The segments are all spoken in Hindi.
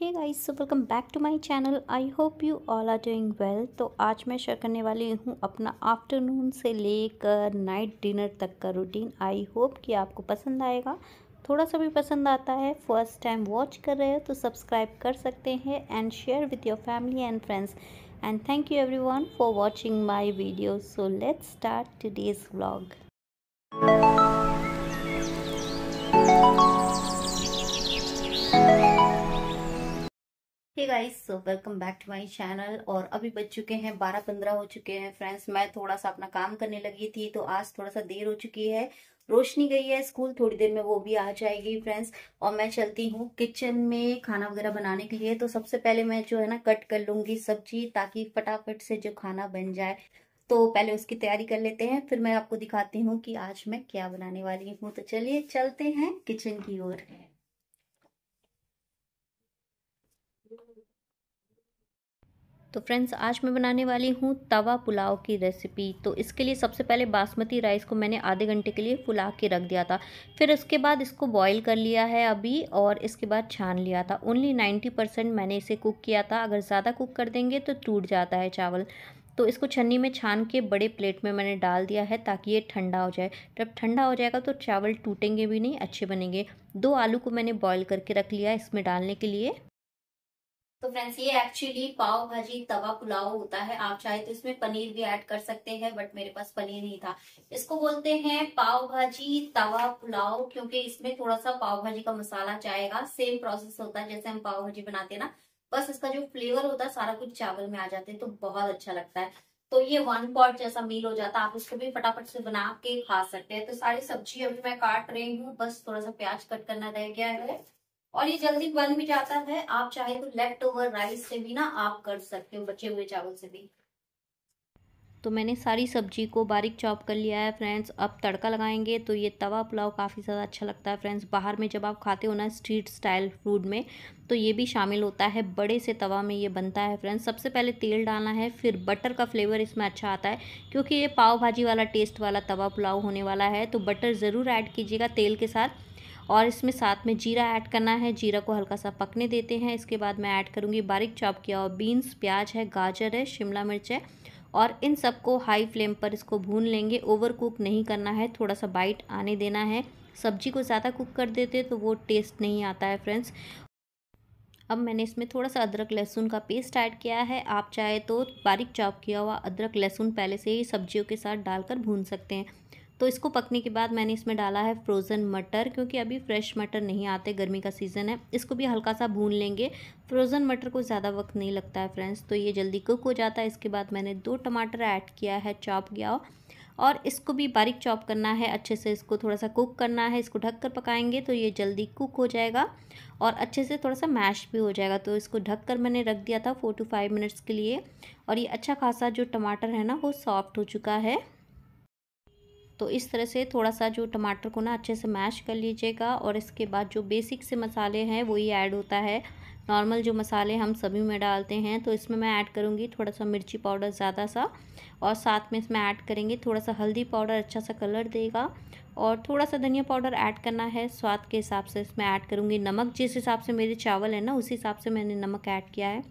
hey guys so welcome back to my channel I hope you all are doing well तो आज मैं शेयर करने वाली हूँ अपना आफ्टरनून से लेकर नाइट डिनर तक का रूटीन आई होप कि आपको पसंद आएगा थोड़ा सा भी पसंद आता है फर्स्ट टाइम वॉच कर रहे हो तो सब्सक्राइब कर सकते हैं and share with your family and friends and thank you every for watching my video so let's start today's blog hey guys so welcome back to my channel और अभी बज चुके हैं बारह पंद्रह हो चुके हैं फ्रेंड्स मैं थोड़ा सा अपना काम करने लगी थी तो आज थोड़ा सा देर हो चुकी है रोशनी गई है स्कूल थोड़ी देर में वो भी आ जाएगी फ्रेंड्स और मैं चलती हूँ किचन में खाना वगैरह बनाने के लिए तो सबसे पहले मैं जो है ना कट कर लूंगी सब्जी ताकि फटाफट से जो खाना बन जाए तो पहले उसकी तैयारी कर लेते हैं फिर मैं आपको दिखाती हूँ कि आज मैं क्या बनाने वाली हूँ तो चलिए चलते हैं किचन की ओर तो फ्रेंड्स आज मैं बनाने वाली हूँ तवा पुलाव की रेसिपी तो इसके लिए सबसे पहले बासमती राइस को मैंने आधे घंटे के लिए फुला के रख दिया था फिर उसके बाद इसको बॉईल कर लिया है अभी और इसके बाद छान लिया था ओनली नाइन्टी परसेंट मैंने इसे कुक किया था अगर ज़्यादा कुक कर देंगे तो टूट जाता है चावल तो इसको छन्नी में छान के बड़े प्लेट में मैंने डाल दिया है ताकि ये ठंडा हो जाए जब ठंडा हो जाएगा तो चावल टूटेंगे भी नहीं अच्छे बनेंगे दो आलू को मैंने बॉईल करके रख लिया इसमें डालने के लिए तो फ्रेंड्स ये एक्चुअली पाव भाजी तवा पुलाव होता है आप चाहे तो इसमें पनीर भी ऐड कर सकते हैं बट मेरे पास पनीर नहीं था इसको बोलते हैं पाव भाजी तवा पुलाव क्योंकि इसमें थोड़ा सा पाव भाजी का मसाला चाहेगा सेम प्रोसेस होता है जैसे हम पाव भाजी बनाते हैं ना बस इसका जो फ्लेवर होता है सारा कुछ चावल में आ जाते हैं तो बहुत अच्छा लगता है तो ये वन पॉट जैसा मील हो जाता है आप इसको भी फटाफट से बना के खा सकते हैं तो सारी सब्जी अभी मैं काट रही हूँ बस थोड़ा सा प्याज कट करना रह गया है और ये जल्दी बन भी जाता है आप चाहे तो लेफ्ट ओवर राइस से भी ना आप कर सकते हो बचे हुए चावल से भी तो मैंने सारी सब्जी को बारीक चॉप कर लिया है फ्रेंड्स अब तड़का लगाएंगे तो ये तवा पुलाव काफ़ी ज़्यादा अच्छा लगता है फ्रेंड्स बाहर में जब आप खाते हो ना स्ट्रीट स्टाइल फूड में तो ये भी शामिल होता है बड़े से तवा में ये बनता है फ्रेंड्स सबसे पहले तेल डालना है फिर बटर का फ्लेवर इसमें अच्छा आता है क्योंकि ये पाव भाजी वाला टेस्ट वाला तवा पुलाव होने वाला है तो बटर ज़रूर ऐड कीजिएगा तेल के साथ और इसमें साथ में जीरा ऐड करना है जीरा को हल्का सा पकने देते हैं इसके बाद मैं ऐड करूँगी बारीक चॉप किया हुआ बीन्स प्याज है गाजर है शिमला मिर्च है और इन सबको हाई फ्लेम पर इसको भून लेंगे ओवर कुक नहीं करना है थोड़ा सा बाइट आने देना है सब्जी को ज़्यादा कुक कर देते तो वो टेस्ट नहीं आता है फ्रेंड्स अब मैंने इसमें थोड़ा सा अदरक लहसुन का पेस्ट ऐड किया है आप चाहे तो बारीक चॉप किया हुआ अदरक लहसुन पहले से ही सब्जियों के साथ डालकर भून सकते हैं तो इसको पकने के बाद मैंने इसमें डाला है फ्रोज़न मटर क्योंकि अभी फ्रेश मटर नहीं आते गर्मी का सीज़न है इसको भी हल्का सा भून लेंगे फ्रोज़न मटर को ज़्यादा वक्त नहीं लगता है फ्रेंड्स तो ये जल्दी कुक हो जाता है इसके बाद मैंने दो टमाटर ऐड किया है चॉप गया और इसको भी बारीक चॉप करना है अच्छे से इसको थोड़ा सा कुक करना है इसको ढक कर पकाएंगे तो ये जल्दी कुक हो जाएगा और अच्छे से थोड़ा सा मैश भी हो जाएगा तो इसको ढक कर मैंने रख दिया था फोर टू फाइव मिनट्स के लिए और ये अच्छा खासा जो टमाटर है ना वो सॉफ्ट हो चुका है तो इस तरह से थोड़ा सा जो टमाटर को ना अच्छे से मैश कर लीजिएगा और इसके बाद जो बेसिक से मसाले हैं वही ऐड होता है नॉर्मल जो मसाले हम सभी में डालते हैं तो इसमें मैं ऐड करूँगी थोड़ा सा मिर्ची पाउडर ज़्यादा सा और साथ में इसमें ऐड करेंगे थोड़ा सा हल्दी पाउडर अच्छा सा कलर देगा और थोड़ा सा धनिया पाउडर ऐड करना है स्वाद के हिसाब से इसमें ऐड करूँगी नमक जिस हिसाब से मेरे चावल है ना उसी हिसाब से मैंने नमक ऐड किया है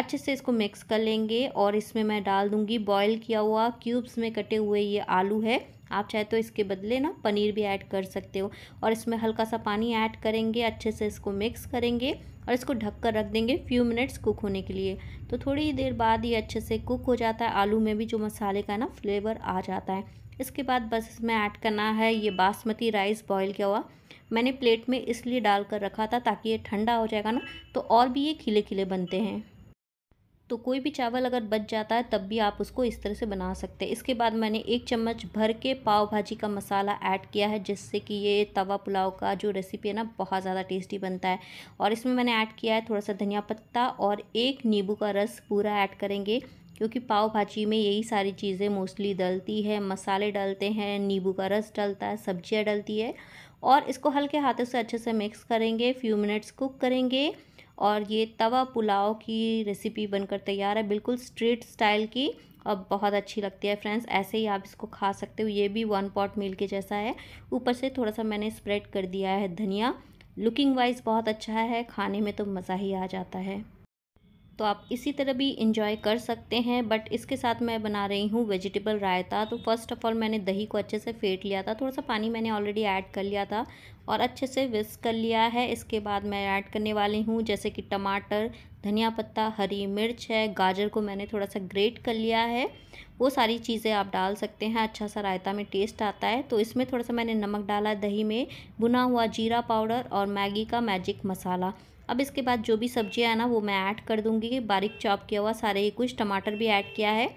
अच्छे से इसको मिक्स कर लेंगे और इसमें मैं डाल दूँगी बॉयल किया हुआ क्यूब्स में कटे हुए ये आलू है आप चाहे तो इसके बदले ना पनीर भी ऐड कर सकते हो और इसमें हल्का सा पानी ऐड करेंगे अच्छे से इसको मिक्स करेंगे और इसको ढक कर रख देंगे फ्यू मिनट्स कुक होने के लिए तो थोड़ी देर बाद ये अच्छे से कुक हो जाता है आलू में भी जो मसाले का ना फ्लेवर आ जाता है इसके बाद बस इसमें ऐड करना है ये बासमती राइस बॉयल किया हुआ मैंने प्लेट में इसलिए डाल कर रखा था ताकि ये ठंडा हो जाएगा ना तो और भी ये खिले खिले बनते हैं तो कोई भी चावल अगर बच जाता है तब भी आप उसको इस तरह से बना सकते हैं इसके बाद मैंने एक चम्मच भर के पाव भाजी का मसाला ऐड किया है जिससे कि ये तवा पुलाव का जो रेसिपी है ना बहुत ज़्यादा टेस्टी बनता है और इसमें मैंने ऐड किया है थोड़ा सा धनिया पत्ता और एक नींबू का रस पूरा ऐड करेंगे क्योंकि पाव भाजी में यही सारी चीज़ें मोस्टली डलती है मसाले डलते हैं नींबू का रस डलता है सब्जियाँ डलती है और इसको हल्के हाथों से अच्छे से मिक्स करेंगे फ्यू मिनट्स कुक करेंगे और ये तवा पुलाव की रेसिपी बनकर तैयार है बिल्कुल स्ट्रीट स्टाइल की अब बहुत अच्छी लगती है फ्रेंड्स ऐसे ही आप इसको खा सकते हो ये भी वन पॉट मील के जैसा है ऊपर से थोड़ा सा मैंने स्प्रेड कर दिया है धनिया लुकिंग वाइज बहुत अच्छा है खाने में तो मज़ा ही आ जाता है तो आप इसी तरह भी इंजॉय कर सकते हैं बट इसके साथ मैं बना रही हूँ वेजिटेबल रायता तो फर्स्ट ऑफ़ ऑल मैंने दही को अच्छे से फेंट लिया था थोड़ा सा पानी मैंने ऑलरेडी ऐड कर लिया था और अच्छे से विस्क कर लिया है इसके बाद मैं ऐड करने वाली हूँ जैसे कि टमाटर धनिया पत्ता हरी मिर्च है गाजर को मैंने थोड़ा सा ग्रेट कर लिया है वो सारी चीज़ें आप डाल सकते हैं अच्छा सा रायता में टेस्ट आता है तो इसमें थोड़ा सा मैंने नमक डाला दही में भुना हुआ जीरा पाउडर और मैगी का मैजिक मसाला अब इसके बाद जो भी सब्जियाँ है ना वो मैं ऐड कर दूँगी बारीक चॉप किया हुआ सारे ही कुछ टमाटर भी ऐड किया है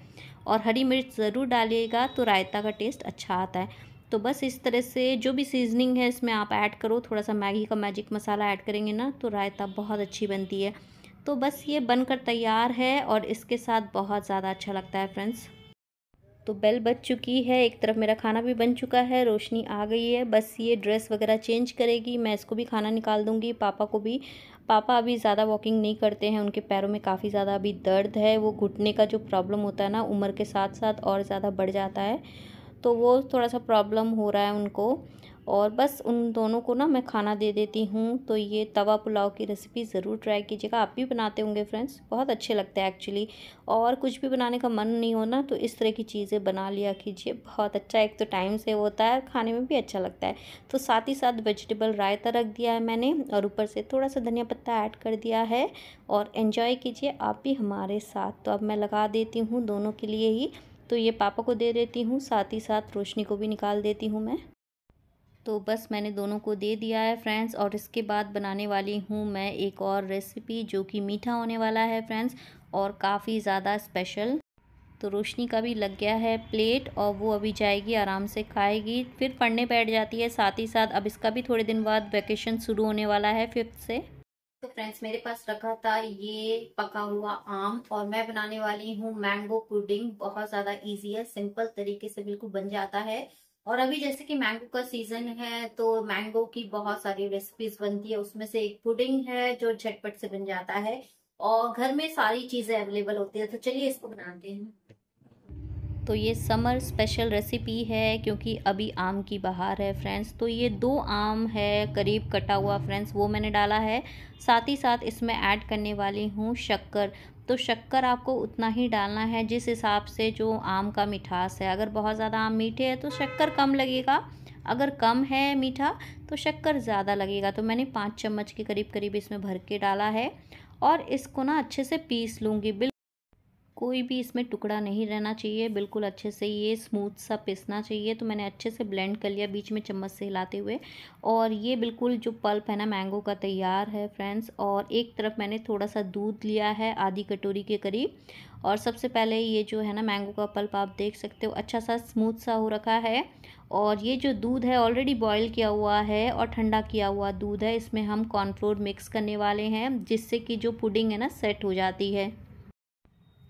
और हरी मिर्च ज़रूर डालिएगा तो रायता का टेस्ट अच्छा आता है तो बस इस तरह से जो भी सीजनिंग है इसमें आप ऐड करो थोड़ा सा मैगी का मैजिक मसाला ऐड करेंगे ना तो रायता बहुत अच्छी बनती है तो बस ये बनकर तैयार है और इसके साथ बहुत ज़्यादा अच्छा लगता है फ्रेंड्स तो बेल बज चुकी है एक तरफ मेरा खाना भी बन चुका है रोशनी आ गई है बस ये ड्रेस वगैरह चेंज करेगी मैं इसको भी खाना निकाल दूँगी पापा को भी पापा अभी ज़्यादा वॉकिंग नहीं करते हैं उनके पैरों में काफ़ी ज़्यादा अभी दर्द है वो घुटने का जो प्रॉब्लम होता है ना उम्र के साथ साथ और ज़्यादा बढ़ जाता है तो वो थोड़ा सा प्रॉब्लम हो रहा है उनको और बस उन दोनों को ना मैं खाना दे देती हूँ तो ये तवा पुलाव की रेसिपी ज़रूर ट्राई कीजिएगा आप भी बनाते होंगे फ्रेंड्स बहुत अच्छे लगते हैं एक्चुअली और कुछ भी बनाने का मन नहीं होना तो इस तरह की चीज़ें बना लिया कीजिए बहुत अच्छा एक तो टाइम सेव होता है खाने में भी अच्छा लगता है तो साथ ही साथ वेजिटेबल रायता रख दिया है मैंने और ऊपर से थोड़ा सा धनिया पत्ता ऐड कर दिया है और इन्जॉय कीजिए आप भी हमारे साथ तो अब मैं लगा देती हूँ दोनों के लिए ही तो ये पापा को दे देती हूँ साथ ही साथ रोशनी को भी निकाल देती हूँ मैं तो बस मैंने दोनों को दे दिया है फ्रेंड्स और इसके बाद बनाने वाली हूँ मैं एक और रेसिपी जो कि मीठा होने वाला है फ्रेंड्स और काफ़ी ज़्यादा स्पेशल तो रोशनी का भी लग गया है प्लेट और वो अभी जाएगी आराम से खाएगी फिर पढ़ने बैठ जाती है साथ ही साथ अब इसका भी थोड़े दिन बाद वैकेशन शुरू होने वाला है फिफ्थ से तो फ्रेंड्स मेरे पास रखा था ये पका हुआ आम और मैं बनाने वाली हूँ मैंगो पुडिंग बहुत ज्यादा इजी है सिंपल तरीके से बिल्कुल बन जाता है और अभी जैसे कि मैंगो का सीजन है तो मैंगो की बहुत सारी रेसिपीज बनती है उसमें से एक पुडिंग है जो झटपट से बन जाता है और घर में सारी चीजें अवेलेबल होती है तो चलिए इसको बनाते हैं तो ये समर स्पेशल रेसिपी है क्योंकि अभी आम की बहार है फ्रेंड्स तो ये दो आम है करीब कटा हुआ फ्रेंड्स वो मैंने डाला है साथ ही साथ इसमें ऐड करने वाली हूँ शक्कर तो शक्कर आपको उतना ही डालना है जिस हिसाब से जो आम का मिठास है अगर बहुत ज़्यादा आम मीठे है तो शक्कर कम लगेगा अगर कम है मीठा तो शक्कर ज़्यादा लगेगा तो मैंने पाँच चम्मच के करीब करीब इसमें भर के डाला है और इसको ना अच्छे से पीस लूँगी बिल्कुल कोई भी इसमें टुकड़ा नहीं रहना चाहिए बिल्कुल अच्छे से ये स्मूथ सा पिसना चाहिए तो मैंने अच्छे से ब्लेंड कर लिया बीच में चम्मच से हिलाते हुए और ये बिल्कुल जो पल्प है ना मैंगो का तैयार है फ्रेंड्स और एक तरफ मैंने थोड़ा सा दूध लिया है आधी कटोरी के करीब और सबसे पहले ये जो है ना मैंगो का पल्प आप देख सकते हो अच्छा सा स्मूथ सा हो रखा है और ये जो दूध है ऑलरेडी बॉईल किया हुआ है और ठंडा किया हुआ दूध है इसमें हम कॉर्नफ्लोर मिक्स करने वाले हैं जिससे कि जो पुडिंग है ना सेट हो जाती है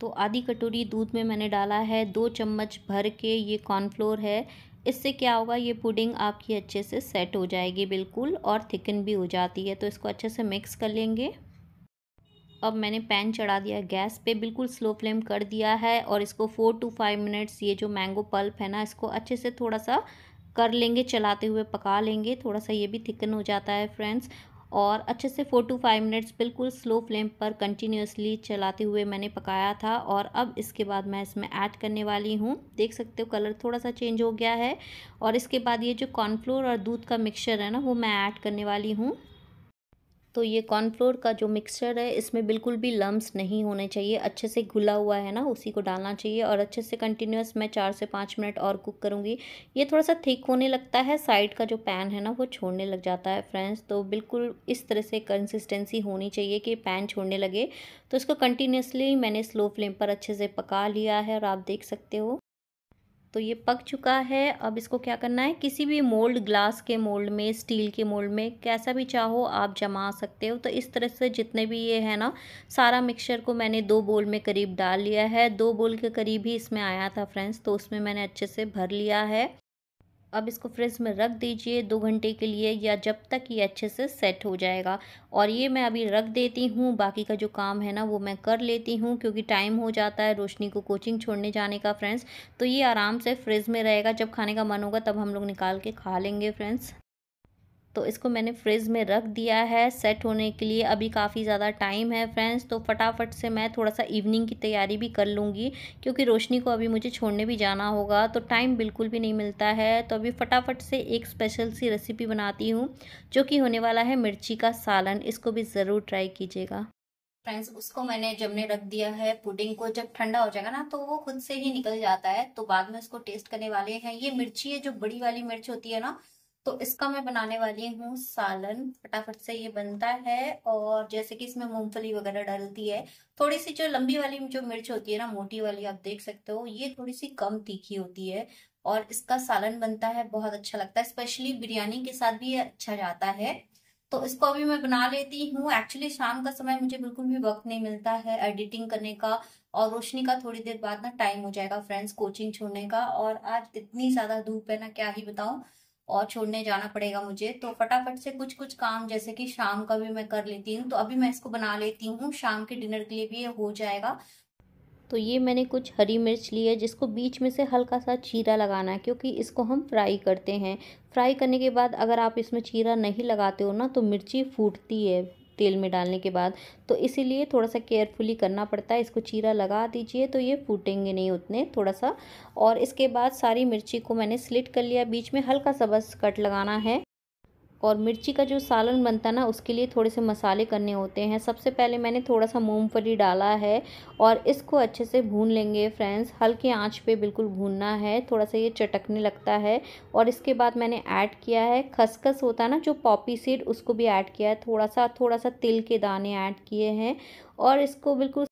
तो आधी कटोरी दूध में मैंने डाला है दो चम्मच भर के ये कॉर्नफ्लोर है इससे क्या होगा ये पुडिंग आपकी अच्छे से सेट हो जाएगी बिल्कुल और थिकन भी हो जाती है तो इसको अच्छे से मिक्स कर लेंगे अब मैंने पैन चढ़ा दिया गैस पे बिल्कुल स्लो फ्लेम कर दिया है और इसको फ़ोर टू फाइव मिनट्स ये जो मैंगो पल्प है ना इसको अच्छे से थोड़ा सा कर लेंगे चलाते हुए पका लेंगे थोड़ा सा ये भी थिकन हो जाता है फ्रेंड्स और अच्छे से फ़ोर टू फाइव मिनट्स बिल्कुल स्लो फ्लेम पर कंटिन्यूसली चलाते हुए मैंने पकाया था और अब इसके बाद मैं इसमें ऐड करने वाली हूँ देख सकते हो कलर थोड़ा सा चेंज हो गया है और इसके बाद ये जो कॉर्नफ्लोर और दूध का मिक्सचर है ना वो मैं ऐड करने वाली हूँ तो ये कॉर्नफ्लोर का जो मिक्सचर है इसमें बिल्कुल भी लम्स नहीं होने चाहिए अच्छे से घुला हुआ है ना उसी को डालना चाहिए और अच्छे से कंटिन्यूस मैं चार से पाँच मिनट और कुक करूँगी ये थोड़ा सा थिक होने लगता है साइड का जो पैन है ना वो छोड़ने लग जाता है फ्रेंड्स तो बिल्कुल इस तरह से कंसिस्टेंसी होनी चाहिए कि पैन छोड़ने लगे तो इसको कंटिन्यूसली मैंने स्लो फ्लेम पर अच्छे से पका लिया है और आप देख सकते हो तो ये पक चुका है अब इसको क्या करना है किसी भी मोल्ड ग्लास के मोल्ड में स्टील के मोल्ड में कैसा भी चाहो आप जमा सकते हो तो इस तरह से जितने भी ये है ना सारा मिक्सचर को मैंने दो बोल में करीब डाल लिया है दो बोल के करीब ही इसमें आया था फ्रेंड्स तो उसमें मैंने अच्छे से भर लिया है अब इसको फ्रिज में रख दीजिए दो घंटे के लिए या जब तक ये अच्छे से सेट हो जाएगा और ये मैं अभी रख देती हूँ बाकी का जो काम है ना वो मैं कर लेती हूँ क्योंकि टाइम हो जाता है रोशनी को कोचिंग छोड़ने जाने का फ्रेंड्स तो ये आराम से फ्रिज में रहेगा जब खाने का मन होगा तब हम लोग निकाल के खा लेंगे फ्रेंड्स तो इसको मैंने फ्रिज में रख दिया है सेट होने के लिए अभी काफ़ी ज़्यादा टाइम है फ्रेंड्स तो फटाफट से मैं थोड़ा सा इवनिंग की तैयारी भी कर लूँगी क्योंकि रोशनी को अभी मुझे छोड़ने भी जाना होगा तो टाइम बिल्कुल भी नहीं मिलता है तो अभी फटाफट से एक स्पेशल सी रेसिपी बनाती हूँ जो कि होने वाला है मिर्ची का सालन इसको भी ज़रूर ट्राई कीजिएगा फ्रेंड्स उसको मैंने जमने रख दिया है पुडिंग को जब ठंडा हो जाएगा ना तो वो खुद से ही निकल जाता है तो बाद में उसको टेस्ट करने वाले हैं ये मिर्ची है जो बड़ी वाली मिर्च होती है ना तो इसका मैं बनाने वाली हूँ सालन फटाफट से ये बनता है और जैसे कि इसमें मूंगफली वगैरह डालती है थोड़ी सी जो लंबी वाली जो मिर्च होती है ना मोटी वाली आप देख सकते हो ये थोड़ी सी कम तीखी होती है और इसका सालन बनता है बहुत अच्छा लगता है स्पेशली बिरयानी के साथ भी ये अच्छा जाता है तो इसको अभी मैं बना लेती हूँ एक्चुअली शाम का समय मुझे बिल्कुल भी वक्त नहीं मिलता है एडिटिंग करने का और रोशनी का थोड़ी देर बाद ना टाइम हो जाएगा फ्रेंड्स कोचिंग छोड़ने का और आज इतनी ज्यादा धूप है ना क्या ही बताऊं और छोड़ने जाना पड़ेगा मुझे तो फटाफट से कुछ कुछ काम जैसे कि शाम का भी मैं कर लेती हूँ तो अभी मैं इसको बना लेती हूँ शाम के डिनर के लिए भी ये हो जाएगा तो ये मैंने कुछ हरी मिर्च ली है जिसको बीच में से हल्का सा चीरा लगाना है क्योंकि इसको हम फ्राई करते हैं फ्राई करने के बाद अगर आप इसमें चीरा नहीं लगाते हो ना तो मिर्ची फूटती है तेल में डालने के बाद तो इसीलिए थोड़ा सा केयरफुली करना पड़ता है इसको चीरा लगा दीजिए तो ये फूटेंगे नहीं उतने थोड़ा सा और इसके बाद सारी मिर्ची को मैंने स्लिट कर लिया बीच में हल्का सा बस कट लगाना है और मिर्ची का जो सालन बनता ना उसके लिए थोड़े से मसाले करने होते हैं सबसे पहले मैंने थोड़ा सा मूंगफली डाला है और इसको अच्छे से भून लेंगे फ्रेंड्स हल्के आंच पे बिल्कुल भूनना है थोड़ा सा ये चटकने लगता है और इसके बाद मैंने ऐड किया है खसखस होता है ना जो पॉपी सीड उसको भी ऐड किया है थोड़ा सा थोड़ा सा तिल के दाने ऐड किए हैं और इसको बिल्कुल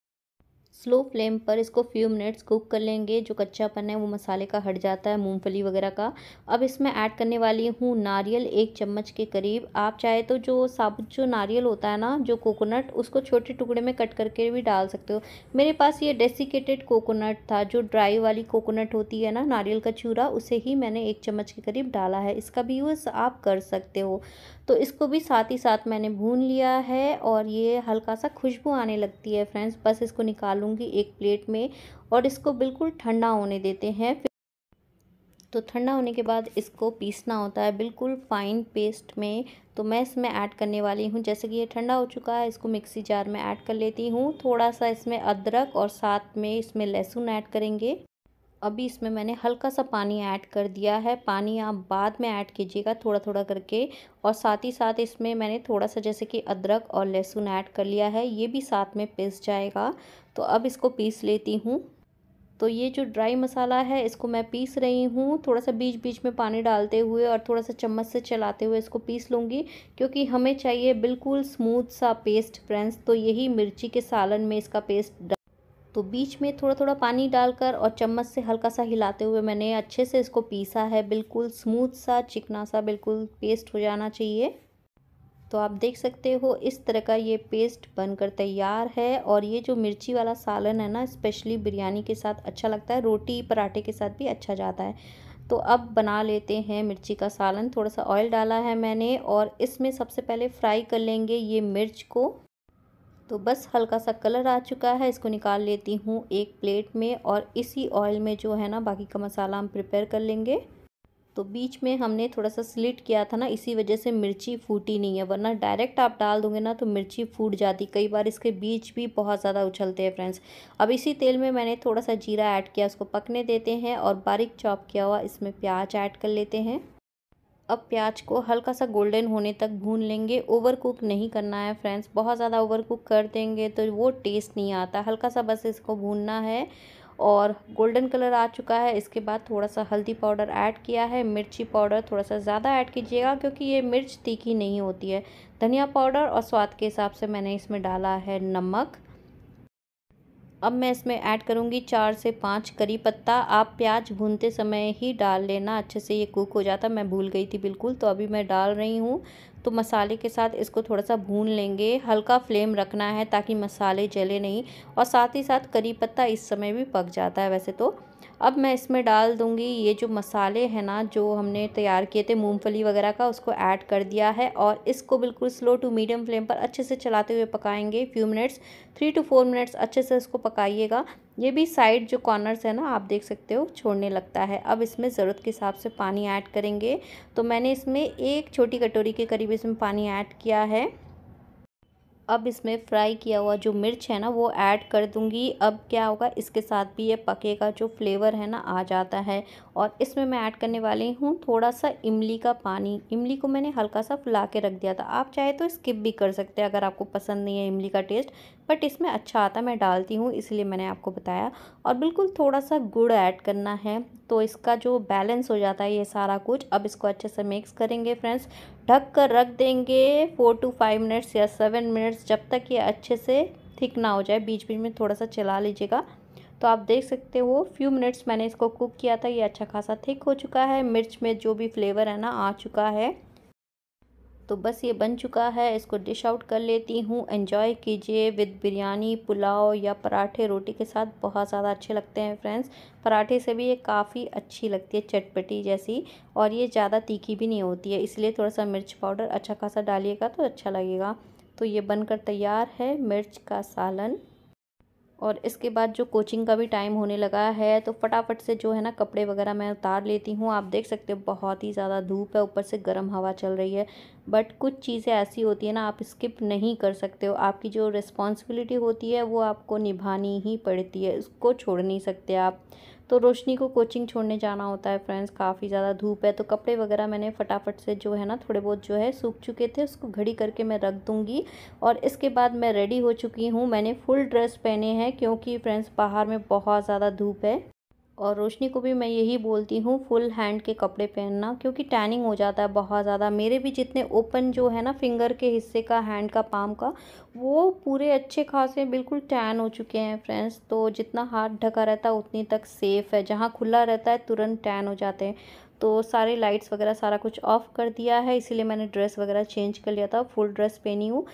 स्लो फ्लेम पर इसको फ्यू मिनट्स कुक कर लेंगे जो कच्चापन है वो मसाले का हट जाता है मूंगफली वगैरह का अब इसमें ऐड करने वाली हूँ नारियल एक चम्मच के करीब आप चाहे तो जो साबुत जो नारियल होता है ना जो कोकोनट उसको छोटे टुकड़े में कट करके भी डाल सकते हो मेरे पास ये डेसिकेटेड कोकोनट था जो ड्राई वाली कोकोनट होती है ना नारियल का चूरा उसे ही मैंने एक चम्मच के करीब डाला है इसका भी यूज़ आप कर सकते हो तो इसको भी साथ ही साथ मैंने भून लिया है और ये हल्का सा खुशबू आने लगती है फ्रेंड्स बस इसको निकालूंगी एक प्लेट में और इसको बिल्कुल ठंडा होने देते हैं तो ठंडा होने के बाद इसको पीसना होता है बिल्कुल फाइन पेस्ट में तो मैं इसमें ऐड करने वाली हूँ जैसे कि ये ठंडा हो चुका है इसको मिक्सी जार में ऐड कर लेती हूँ थोड़ा सा इसमें अदरक और साथ में इसमें लहसुन ऐड करेंगे अभी इसमें मैंने हल्का सा पानी ऐड कर दिया है पानी आप बाद में ऐड कीजिएगा थोड़ा थोड़ा करके और साथ ही साथ इसमें मैंने थोड़ा सा जैसे कि अदरक और लहसुन ऐड कर लिया है ये भी साथ में पिस जाएगा तो अब इसको पीस लेती हूँ तो ये जो ड्राई मसाला है इसको मैं पीस रही हूँ थोड़ा सा बीच बीच में पानी डालते हुए और थोड़ा सा चम्मच से चलाते हुए इसको पीस लूँगी क्योंकि हमें चाहिए बिल्कुल स्मूथ सा पेस्ट फ्रेंड्स तो यही मिर्ची के सालन में इसका पेस्ट तो बीच में थोड़ा थोड़ा पानी डालकर और चम्मच से हल्का सा हिलाते हुए मैंने अच्छे से इसको पीसा है बिल्कुल स्मूथ सा चिकना सा बिल्कुल पेस्ट हो जाना चाहिए तो आप देख सकते हो इस तरह का ये पेस्ट बनकर तैयार है और ये जो मिर्ची वाला सालन है ना स्पेशली बिरयानी के साथ अच्छा लगता है रोटी पराठे के साथ भी अच्छा जाता है तो अब बना लेते हैं मिर्ची का सालन थोड़ा सा ऑयल डाला है मैंने और इसमें सबसे पहले फ्राई कर लेंगे ये मिर्च को तो बस हल्का सा कलर आ चुका है इसको निकाल लेती हूँ एक प्लेट में और इसी ऑयल में जो है ना बाकी का मसाला हम प्रिपेयर कर लेंगे तो बीच में हमने थोड़ा सा स्लिट किया था ना इसी वजह से मिर्ची फूटी नहीं है वरना डायरेक्ट आप डाल दोगे ना तो मिर्ची फूट जाती कई बार इसके बीच भी बहुत ज़्यादा उछलते हैं फ्रेंड्स अब इसी तेल में मैंने थोड़ा सा जीरा ऐड किया उसको पकने देते हैं और बारीक चॉप किया हुआ इसमें प्याज ऐड कर लेते हैं अब प्याज को हल्का सा गोल्डन होने तक भून लेंगे ओवर कुक नहीं करना है फ्रेंड्स बहुत ज़्यादा ओवर कुक कर देंगे तो वो टेस्ट नहीं आता हल्का सा बस इसको भूनना है और गोल्डन कलर आ चुका है इसके बाद थोड़ा सा हल्दी पाउडर ऐड किया है मिर्ची पाउडर थोड़ा सा ज़्यादा ऐड कीजिएगा क्योंकि ये मिर्च तीखी नहीं होती है धनिया पाउडर और स्वाद के हिसाब से मैंने इसमें डाला है नमक अब मैं इसमें ऐड करूँगी चार से पाँच करी पत्ता आप प्याज भूनते समय ही डाल लेना अच्छे से ये कुक हो जाता मैं भूल गई थी बिल्कुल तो अभी मैं डाल रही हूँ तो मसाले के साथ इसको थोड़ा सा भून लेंगे हल्का फ्लेम रखना है ताकि मसाले जले नहीं और साथ ही साथ करी पत्ता इस समय भी पक जाता है वैसे तो अब मैं इसमें डाल दूँगी ये जो मसाले हैं ना जो हमने तैयार किए थे मूंगफली वगैरह का उसको ऐड कर दिया है और इसको बिल्कुल स्लो टू मीडियम फ्लेम पर अच्छे से चलाते हुए पकाएंगे few minutes three to four minutes अच्छे से इसको पकाइएगा ये भी साइड जो कॉर्नर्स है ना आप देख सकते हो छोड़ने लगता है अब इसमें ज़रूरत के हिसाब से पानी ऐड करेंगे तो मैंने इसमें एक छोटी कटोरी के करीब इसमें पानी ऐड किया है अब इसमें फ्राई किया हुआ जो मिर्च है ना वो ऐड कर दूंगी अब क्या होगा इसके साथ भी ये पकेगा जो फ्लेवर है ना आ जाता है और इसमें मैं ऐड करने वाली हूँ थोड़ा सा इमली का पानी इमली को मैंने हल्का सा फुला के रख दिया था आप चाहे तो स्किप भी कर सकते हैं अगर आपको पसंद नहीं है इमली का टेस्ट बट इसमें अच्छा आता मैं डालती हूँ इसलिए मैंने आपको बताया और बिल्कुल थोड़ा सा गुड़ ऐड करना है तो इसका जो बैलेंस हो जाता है ये सारा कुछ अब इसको अच्छे से मिक्स करेंगे फ्रेंड्स ढक कर रख देंगे फ़ोर टू फाइव मिनट्स या सेवन मिनट्स जब तक ये अच्छे से थिक ना हो जाए बीच बीच में थोड़ा सा चला लीजिएगा तो आप देख सकते हो फ्यू मिनट्स मैंने इसको कुक किया था ये अच्छा खासा थिक हो चुका है मिर्च में जो भी फ्लेवर है ना आ चुका है तो बस ये बन चुका है इसको डिश आउट कर लेती हूँ एंजॉय कीजिए विद बिरयानी पुलाव या पराठे रोटी के साथ बहुत ज़्यादा अच्छे लगते हैं फ्रेंड्स पराठे से भी ये काफ़ी अच्छी लगती है चटपटी जैसी और ये ज़्यादा तीखी भी नहीं होती है इसलिए थोड़ा सा मिर्च पाउडर अच्छा खासा डालिएगा तो अच्छा लगेगा तो ये बनकर तैयार है मिर्च का सालन और इसके बाद जो कोचिंग का भी टाइम होने लगा है तो फटाफट से जो है ना कपड़े वगैरह मैं उतार लेती हूँ आप देख सकते हो बहुत ही ज़्यादा धूप है ऊपर से गर्म हवा चल रही है बट कुछ चीज़ें ऐसी होती है ना आप स्किप नहीं कर सकते हो आपकी जो रिस्पॉन्सिबिलिटी होती है वो आपको निभानी ही पड़ती है उसको छोड़ नहीं सकते आप तो रोशनी को कोचिंग छोड़ने जाना होता है फ्रेंड्स काफ़ी ज़्यादा धूप है तो कपड़े वगैरह मैंने फटाफट से जो है ना थोड़े बहुत जो है सूख चुके थे उसको घड़ी करके मैं रख दूँगी और इसके बाद मैं रेडी हो चुकी हूँ मैंने फुल ड्रेस पहने हैं क्योंकि फ्रेंड्स बाहर में बहुत ज़्यादा धूप है और रोशनी को भी मैं यही बोलती हूँ फुल हैंड के कपड़े पहनना क्योंकि टैनिंग हो जाता है बहुत ज़्यादा मेरे भी जितने ओपन जो है ना फिंगर के हिस्से का हैंड का पाम का वो पूरे अच्छे खासे बिल्कुल टैन हो चुके हैं फ्रेंड्स तो जितना हाथ ढका रहता है उतनी तक सेफ़ है जहाँ खुला रहता है तुरंत टैन हो जाते हैं तो सारे लाइट्स वगैरह सारा कुछ ऑफ़ कर दिया है इसीलिए मैंने ड्रेस वगैरह चेंज कर लिया था फुल ड्रेस पहनी हूँ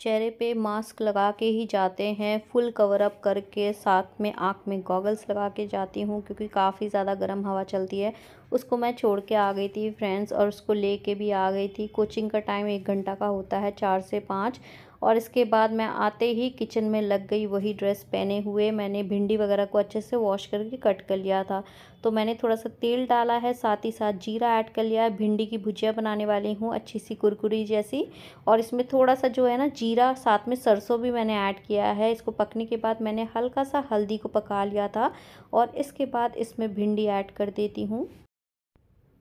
चेहरे पे मास्क लगा के ही जाते हैं फुल कवर अप करके साथ में आँख में गॉगल्स लगा के जाती हूँ क्योंकि काफ़ी ज़्यादा गर्म हवा चलती है उसको मैं छोड़ के आ गई थी फ्रेंड्स और उसको ले के भी आ गई थी कोचिंग का टाइम एक घंटा का होता है चार से पाँच और इसके बाद मैं आते ही किचन में लग गई वही ड्रेस पहने हुए मैंने भिंडी वगैरह को अच्छे से वॉश करके कट कर लिया था तो मैंने थोड़ा सा तेल डाला है साथ ही साथ जीरा ऐड कर लिया है भिंडी की भुजिया बनाने वाली हूँ अच्छी सी कुरकुरी जैसी और इसमें थोड़ा सा जो है ना जीरा साथ में सरसों भी मैंने ऐड किया है इसको पकने के बाद मैंने हल्का सा हल्दी को पका लिया था और इसके बाद इसमें भिंडी ऐड कर देती हूँ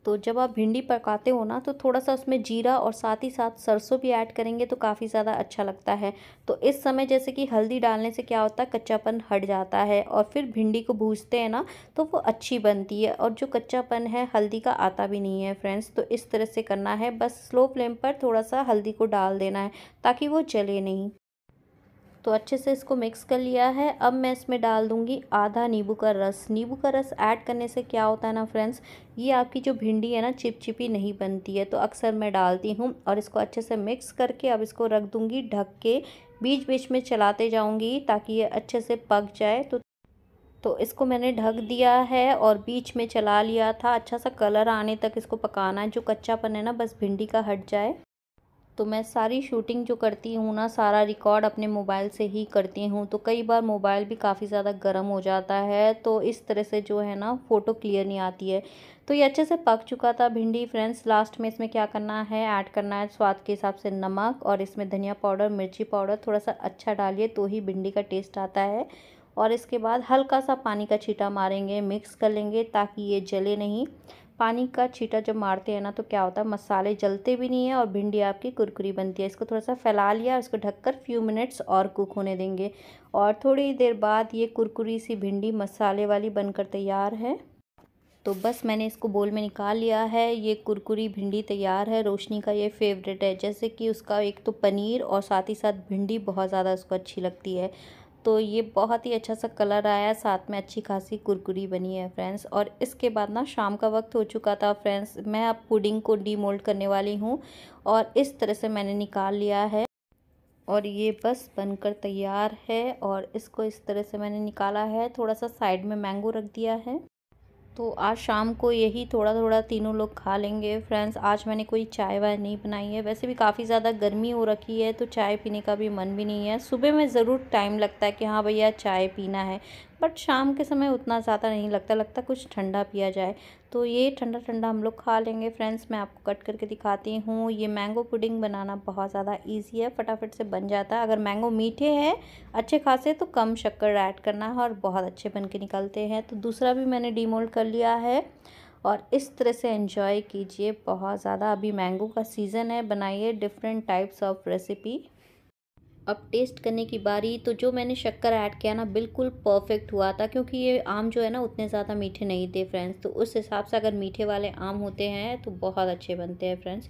तो जब आप भिंडी पकाते हो ना तो थोड़ा सा उसमें जीरा और साथ ही साथ सरसों भी ऐड करेंगे तो काफ़ी ज़्यादा अच्छा लगता है तो इस समय जैसे कि हल्दी डालने से क्या होता है कच्चापन हट जाता है और फिर भिंडी को भूजते हैं ना तो वो अच्छी बनती है और जो कच्चापन है हल्दी का आता भी नहीं है फ्रेंड्स तो इस तरह से करना है बस स्लो फ्लेम पर थोड़ा सा हल्दी को डाल देना है ताकि वो जले नहीं तो अच्छे से इसको मिक्स कर लिया है अब मैं इसमें डाल दूँगी आधा नींबू का रस नींबू का रस ऐड करने से क्या होता है ना फ्रेंड्स ये आपकी जो भिंडी है ना चिपचिपी नहीं बनती है तो अक्सर मैं डालती हूँ और इसको अच्छे से मिक्स करके अब इसको रख दूँगी ढक के बीच बीच में चलाते जाऊँगी ताकि ये अच्छे से पक जाए तो तो इसको मैंने ढक दिया है और बीच में चला लिया था अच्छा सा कलर आने तक इसको पकाना है जो कच्चापन है ना बस भिंडी का हट जाए तो मैं सारी शूटिंग जो करती हूँ ना सारा रिकॉर्ड अपने मोबाइल से ही करती हूँ तो कई बार मोबाइल भी काफ़ी ज़्यादा गर्म हो जाता है तो इस तरह से जो है ना फ़ोटो क्लियर नहीं आती है तो ये अच्छे से पक चुका था भिंडी फ्रेंड्स लास्ट में इसमें क्या करना है ऐड करना है स्वाद के हिसाब से नमक और इसमें धनिया पाउडर मिर्ची पाउडर थोड़ा सा अच्छा डालिए तो ही भिंडी का टेस्ट आता है और इसके बाद हल्का सा पानी का छीटा मारेंगे मिक्स कर लेंगे ताकि ये जले नहीं पानी का छीटा जब मारते हैं ना तो क्या होता है मसाले जलते भी नहीं है और भिंडी आपकी कुरकुरी बनती है इसको थोड़ा सा फैला लिया इसको ढककर फ्यू मिनट्स और कुक होने देंगे और थोड़ी देर बाद ये कुरकुरी सी भिंडी मसाले वाली बनकर तैयार है तो बस मैंने इसको बोल में निकाल लिया है ये कुरकुरी भिंडी तैयार है रोशनी का ये फेवरेट है जैसे कि उसका एक तो पनीर और साथ ही साथ भिंडी बहुत ज़्यादा उसको अच्छी लगती है तो ये बहुत ही अच्छा सा कलर आया साथ में अच्छी खासी कुरकुरी बनी है फ्रेंड्स और इसके बाद ना शाम का वक्त हो चुका था फ्रेंड्स मैं अब पुडिंग को डीमोल्ड करने वाली हूँ और इस तरह से मैंने निकाल लिया है और ये बस बनकर तैयार है और इसको इस तरह से मैंने निकाला है थोड़ा सा साइड में मैंगो रख दिया है तो आज शाम को यही थोड़ा थोड़ा तीनों लोग खा लेंगे फ्रेंड्स आज मैंने कोई चाय वाय नहीं बनाई है वैसे भी काफ़ी ज़्यादा गर्मी हो रखी है तो चाय पीने का भी मन भी नहीं है सुबह में ज़रूर टाइम लगता है कि हाँ भैया चाय पीना है बट शाम के समय उतना ज़्यादा नहीं लगता लगता कुछ ठंडा पिया जाए तो ये ठंडा ठंडा हम लोग खा लेंगे फ्रेंड्स मैं आपको कट करके दिखाती हूँ ये मैंगो पुडिंग बनाना बहुत ज़्यादा ईजी है फटाफट से बन जाता है अगर मैंगो मीठे हैं अच्छे खासे तो कम शक्कर ऐड करना है और बहुत अच्छे बन के निकलते हैं तो दूसरा भी मैंने डीमोल्ड कर लिया है और इस तरह से एंजॉय कीजिए बहुत ज़्यादा अभी मैंगो का सीज़न है बनाइए डिफरेंट टाइप्स ऑफ रेसिपी अब टेस्ट करने की बारी तो जो मैंने शक्कर ऐड किया ना बिल्कुल परफेक्ट हुआ था क्योंकि ये आम जो है ना उतने ज़्यादा मीठे नहीं थे फ्रेंड्स तो उस हिसाब से अगर मीठे वाले आम होते हैं तो बहुत अच्छे बनते हैं फ्रेंड्स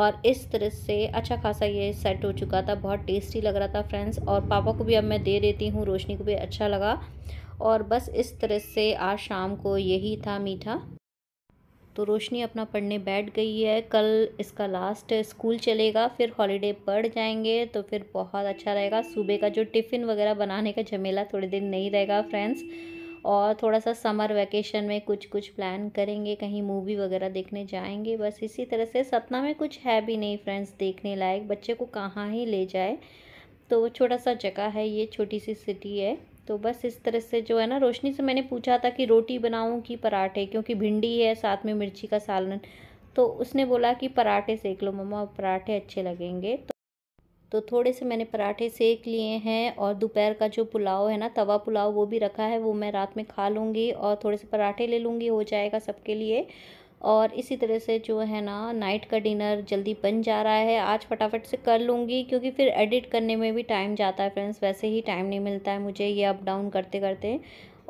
और इस तरह से अच्छा खासा ये सेट हो चुका था बहुत टेस्टी लग रहा था फ्रेंड्स और पापा को भी अब मैं दे देती हूँ रोशनी को भी अच्छा लगा और बस इस तरह से आज शाम को यही था मीठा तो रोशनी अपना पढ़ने बैठ गई है कल इसका लास्ट स्कूल चलेगा फिर हॉलीडे पढ़ जाएंगे तो फिर बहुत अच्छा रहेगा सुबह का जो टिफ़िन वगैरह बनाने का झमेला थोड़े दिन नहीं रहेगा फ्रेंड्स और थोड़ा सा समर वैकेशन में कुछ कुछ प्लान करेंगे कहीं मूवी वगैरह देखने जाएंगे बस इसी तरह से सतना में कुछ है भी नहीं फ्रेंड्स देखने लायक बच्चे को कहाँ ही ले जाए तो छोटा सा जगह है ये छोटी सी सिटी है तो बस इस तरह से जो है ना रोशनी से मैंने पूछा था कि रोटी बनाऊँ कि पराठे क्योंकि भिंडी है साथ में मिर्ची का सालन तो उसने बोला कि पराठे सेक लो मम्मा पराठे अच्छे लगेंगे तो तो थोड़े से मैंने पराठे सेक लिए हैं और दोपहर का जो पुलाव है ना तवा पुलाव वो भी रखा है वो मैं रात में खा लूँगी और थोड़े से पराठे ले लूँगी हो जाएगा सबके लिए और इसी तरह से जो है ना नाइट का डिनर जल्दी बन जा रहा है आज फटाफट से कर लूँगी क्योंकि फिर एडिट करने में भी टाइम जाता है फ्रेंड्स वैसे ही टाइम नहीं मिलता है मुझे ये अप डाउन करते करते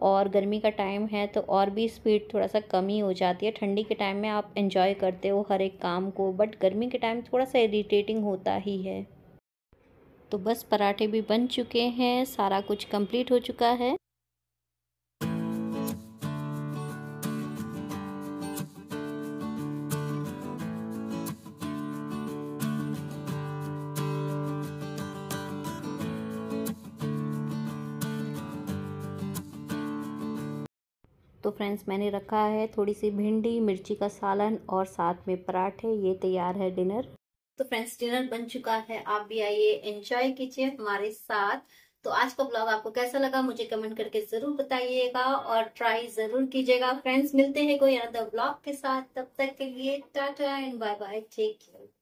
और गर्मी का टाइम है तो और भी स्पीड थोड़ा सा कम ही हो जाती है ठंडी के टाइम में आप इन्जॉय करते हो हर एक काम को बट गर्मी के टाइम थोड़ा सा इरीटेटिंग होता ही है तो बस पराठे भी बन चुके हैं सारा कुछ कंप्लीट हो चुका है तो फ्रेंड्स मैंने रखा है थोड़ी सी भिंडी मिर्ची का सालन और साथ में पराठे ये तैयार है डिनर तो फ्रेंड्स डिनर बन चुका है आप भी आइए एंजॉय कीजिए हमारे साथ तो आज का ब्लॉग आपको कैसा लगा मुझे कमेंट करके जरूर बताइएगा और ट्राई जरूर कीजिएगा फ्रेंड्स मिलते हैं कोई ब्लॉग के साथ तब तक के लिए tata and bye bye take care